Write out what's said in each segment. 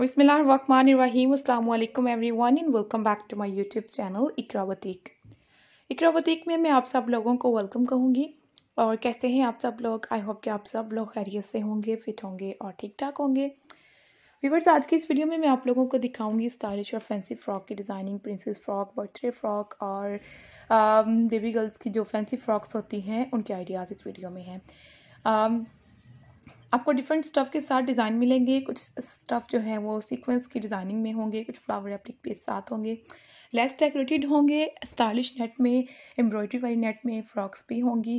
बसमिलीम every one and welcome back to my YouTube channel Iqra Batik में मैं आप सब लोगों को वेलकम कहूँगी और कैसे हैं आप सब लोग आई होप कि आप सब लोग खैरियत से होंगे फिट होंगे और ठीक ठाक होंगे व्यूवर्स आज की इस वीडियो में मैं आप लोगों को दिखाऊंगी स्टाइलिश और फैंसी फ्रॉक की designing princess frock birthday frock और बेबी गर्ल्स की जो फैंसी फ्रॉक्स होती हैं उनके आइडियाज़ इस वीडियो में हैं आपको डिफरेंट स्टफ़ के साथ डिज़ाइन मिलेंगे कुछ स्टफ़ जो है वो सीक्वेंस की डिज़ाइनिंग में होंगे कुछ फ्लावर एप्लिक के साथ होंगे लेस डेकोरेटेड होंगे स्टाइलिश नेट में एम्ब्रॉयडरी वाली नेट में फ्रॉक्स भी होंगी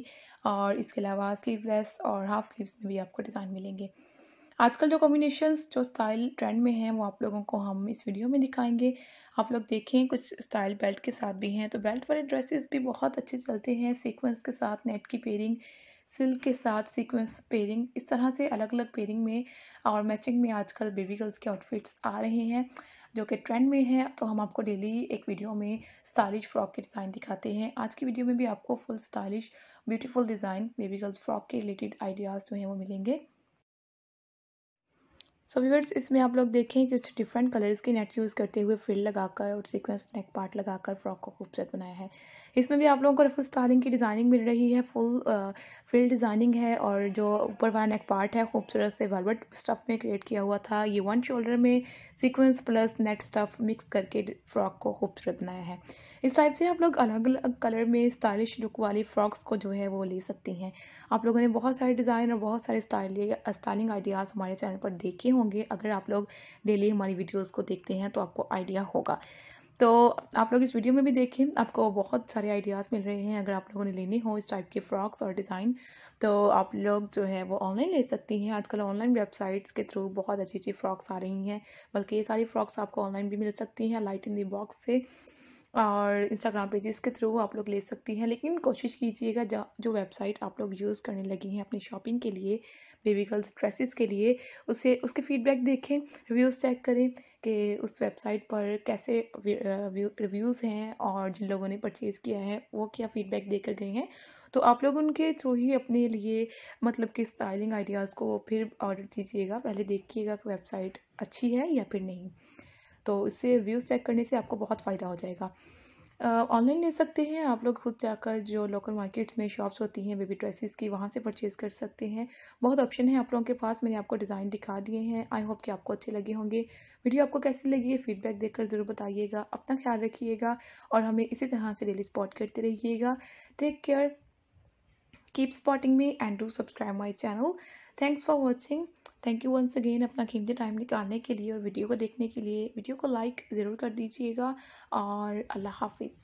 और इसके अलावा स्लीवलेस और हाफ स्लीव्स में भी आपको डिज़ाइन मिलेंगे आजकल जो कॉम्बिनेशंस जो स्टाइल ट्रेंड में हैं वो आप लोगों को हम इस वीडियो में दिखाएंगे आप लोग देखें कुछ स्टाइल बेल्ट के साथ भी हैं तो बेल्ट वाले ड्रेसेस भी बहुत अच्छे चलते हैं सीक्वेंस के साथ नेट की पेयरिंग सिल्क के साथ सीक्वेंस पेयरिंग इस तरह से अलग अलग पेयरिंग में और मैचिंग में आजकल बेबी गर्ल्स के आउटफिट्स आ रहे हैं जो कि ट्रेंड में है तो हम आपको डेली एक वीडियो में स्टाइलिश फ्रॉक के डिज़ाइन दिखाते हैं आज की वीडियो में भी आपको full stylish beautiful design baby girls frock के रिलेटेड आइडियाज़ जो हैं वो मिलेंगे सो so व्यूवर्स इसमें आप लोग देखें कुछ डिफरेंट कलर्स के नेट यूज़ करते हुए फिल लगाकर और सीक्वेंस नेक पार्ट लगाकर फ्रॉक को खूबसूरत बनाया है इसमें भी आप लोगों को रफल स्टारिंग की डिज़ाइनिंग मिल रही है फुल फिल डिज़ाइनिंग है और जो ऊपर वाला नेक पार्ट है खूबसूरत से वेलवेट स्टफ़ में क्रिएट किया हुआ था ये वन शोल्डर में sequence plus net stuff mix करके फ्रॉक को खूबसूरत बनाया है इस टाइप से आप लोग अलग अलग कलर में स्टाइलिश लुक वाली फ़्रॉक्स को जो है वो ले सकती हैं आप लोगों ने बहुत सारे डिज़ाइन और बहुत सारे स्टाइल स्टाइलिंग आइडियाज़ हमारे चैनल पर देखे होंगे अगर आप लोग डेली हमारी वीडियोज़ को देखते हैं तो आपको आइडिया होगा तो आप लोग इस वीडियो में भी देखें आपको बहुत सारे आइडियाज़ मिल रहे हैं अगर आप लोगों ने लेने हो इस टाइप के फ्रॉक्स और डिज़ाइन तो आप लोग जो है वो ऑनलाइन ले सकती हैं आजकल ऑनलाइन वेबसाइट्स के थ्रू बहुत अच्छी अच्छी फ्रॉक्स आ रही हैं बल्कि ये सारी फ्रॉक्स आपको ऑनलाइन भी मिल सकती हैं लाइट इन दी बॉक्स से और इंस्टाग्राम पेजेस के थ्रू आप लोग ले सकती हैं लेकिन कोशिश कीजिएगा जो वेबसाइट आप लोग यूज़ करने लगी हैं अपनी शॉपिंग के लिए बेबी गर्ल्स ड्रेसेस के लिए उसे उसके फीडबैक देखें रिव्यूज़ चेक करें कि उस वेबसाइट पर कैसे रिव्यूज़ हैं और जिन लोगों ने परचेज़ किया है वो क्या फ़ीडबैक देकर गए हैं तो आप लोग उनके थ्रू ही अपने लिए मतलब कि स्टाइलिंग आइडियाज़ को फिर ऑर्डर दीजिएगा पहले देखिएगा कि वेबसाइट अच्छी है या फिर नहीं तो इससे रिव्यूज़ चेक करने से आपको बहुत फ़ायदा हो जाएगा ऑनलाइन ले सकते हैं आप लोग खुद जाकर जो लोकल मार्केट्स में शॉप्स होती हैं बेबी ड्रेसेस की वहाँ से परचेज़ कर सकते हैं बहुत ऑप्शन है आप लोगों के पास मैंने आपको डिज़ाइन दिखा दिए हैं आई होप कि आपको अच्छे लगे होंगे वीडियो आपको कैसी लगी है फीडबैक देकर ज़रूर बताइएगा अपना ख्याल रखिएगा और हमें इसी तरह से डेली स्पॉट करते रहिएगा take care keep spotting me and do subscribe my channel thanks for watching thank you once again अपना कीमती टाइम निकालने के लिए और वीडियो को देखने के लिए वीडियो को लाइक ज़रूर कर दीजिएगा और अल्लाह हाफिज़